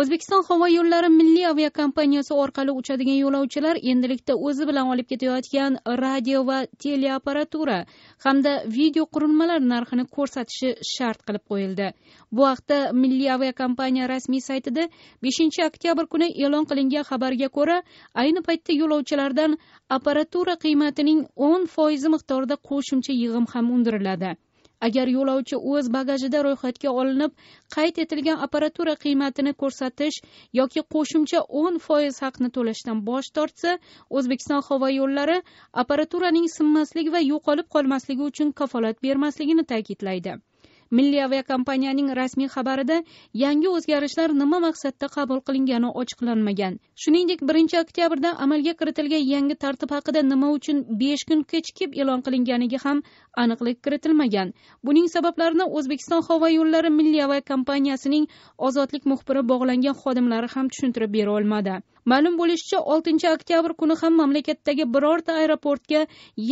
o'zbekiston havo yo'llari milliy aviakompaniyasi orqali uchadigan yo'lovchilar endilikda o'zi bilan olib ketayotgan radio va teleapparatura hamda video qurilmalar narxini ko'rsatishi shart qilib qo'yildi bu haqda milliy aviakompaniya rasmiy saytida 5 oktyabr kuni e'lon qilingan xabarga ko'ra ayni paytda yo'lovchilardan apparatura qiymatining 10 foizi miqdorida qo'shimcha yig'im ham undiriladi agar yo'lovchi o'z bagajida ro'yxatga olinib qayd etilgan apparatura qiymatini ko'rsatish yoki qo'shimcha o'n foiz haqni to'lashdan bosh tortsa o'zbekiston havo yo'llari apparaturaning sinmasligi va yo'qolib qolmasligi uchun kafolat bermasligini ta'kidlaydi milliy aviakompaniyaning rasmiy xabarida yangi o'zgarishlar nima maqsadda qabul qilingani ochiqlanmagan shuningdek birinchi oktyabrda amalga kiritilgan yangi tartib haqida nima uchun besh kun kechikib e'lon qilinganiga ham aniqlik kiritilmagan buning sabablarini o'zbekiston havo yo'llari milliy aviakompaniyasining ozodlik muxbiri bog'langan xodimlari ham tushuntirib bera olmadi ma'lum bo'lishicha 6 oktyabr kuni ham mamlakatdagi birorta aeroportga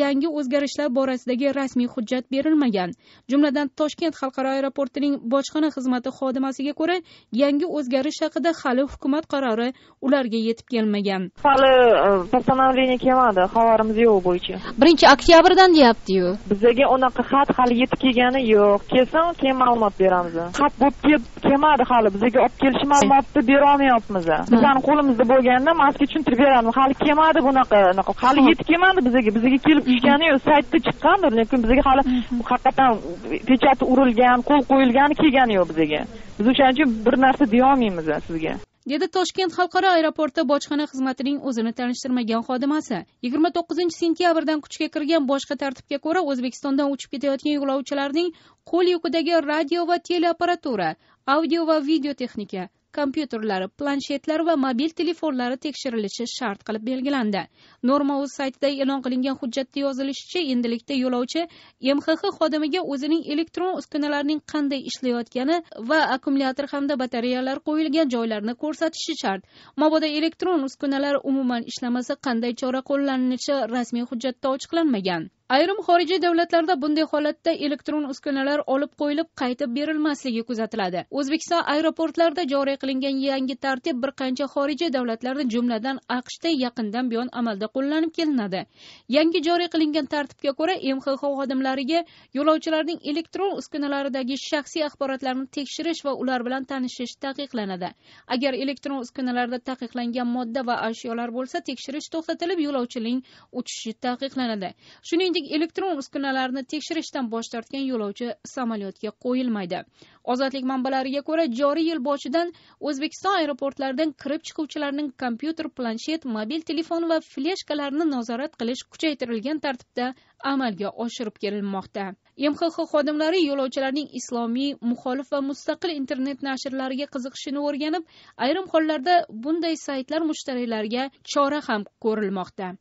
yangi o'zgarishlar borasidagi rasmiy hujjat berilmagan jumladan toshkent xalqaro aeroportining bojxona xizmati xodimasiga ko'ra yangi o'zgarish haqida hali hukumat qarori ularga yetib kelmagan hali постановление e, kelmadi xabarimiz yo'q bo'yicha birinchi oktyabrdan deyaptiyu bizaga unaqa xat hali yetib kelgani yo'q kelsin keyin ma'lumot beramiz xat bo'lib kelmadi hali bizaga olib kelishmadi berolmayapmiz bizani qo'limizda bo'lgan olganda maska tushuntirib beraman hali kelmadi bunaqa anaqa hali yetib kelmadi bizaga bizaga kelib tushgani yo'q saytda chiqqandir lekin bizaga hali mm-hmm. haqiqatdan pechati urilgan qo'l qo'yilgani kelgani yo'q bizaga biz o'shaning uchun bir narsa deyolmaymiz sizga dedi toshkent xalqaro aeroporti bojxona xizmatining o'zini tanishtirmagan xodimasi yigirma to'qqizinchi sentyabrdan kuchga kirgan boshqa tartibga ko'ra o'zbekistondan uchib ketayotgan yo'lovchilarning qo'l yukidagi radio va teleapparatura audio va video texnika kompyuterlari planshetlar va mobil telefonlari tekshirilishi shart qilib belgilandi norma o'z saytida e'lon qilingan hujjatda yozilishicha endilikda yo'lovchi mxx xodimiga o'zining elektron uskunalarining qanday ishlayotgani va akkumulyator hamda batareyalar qo'yilgan joylarni ko'rsatishi shart mabodo elektron uskunalar umuman ishlamasa qanday chora qo'llanilishi rasmiy hujjatda ochiqlanmagan ayrim xorijiy davlatlarda bunday holatda elektron uskunalar olib qo'yilib qaytib berilmasligi kuzatiladi o'zbekiston aeroportlarida joriy qilingan yangi tartib bir qancha xorijiy davlatlarda jumladan aqshda yaqindan buyon amalda qo'llanib kelinadi yangi joriy qilingan tartibga ko'ra mxx xodimlariga yo'lovchilarning elektron uskunalaridagi shaxsiy axborotlarni tekshirish va ular bilan tanishish taqiqlanadi agar elektron uskunalarda taqiqlangan modda va ashyolar bo'lsa tekshirish to'xtatilib yo'lovchining uchishi taqiqlanadi shuning shuningdek elektron uskunalarni tekshirishdan bosh tortgan yo'lovchi samolyotga qo'yilmaydi ozodlik manbalariga ko'ra joriy yil boshidan o'zbekiston aeroportlaridan kirib chiquvchilarning kompyuter planshet mobil telefon va fleshkalarni nazorat qilish kuchaytirilgan tartibda amalga oshirib kelinmoqda mxx xodimlari yo'lovchilarning islomiy muxolif va mustaqil internet nashrlariga qiziqishini o'rganib ayrim hollarda bunday saytlar mushtariylariga chora ham ko'rilmoqda